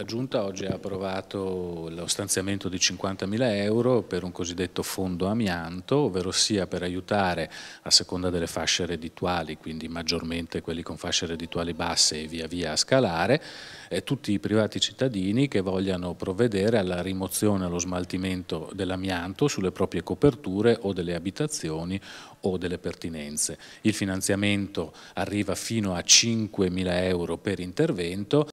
La Giunta oggi ha approvato lo stanziamento di 50.000 euro per un cosiddetto fondo amianto, ovvero sia per aiutare a seconda delle fasce reddituali, quindi maggiormente quelli con fasce reddituali basse e via via a scalare, tutti i privati cittadini che vogliano provvedere alla rimozione, e allo smaltimento dell'amianto sulle proprie coperture o delle abitazioni o delle pertinenze. Il finanziamento arriva fino a 5.000 euro per intervento.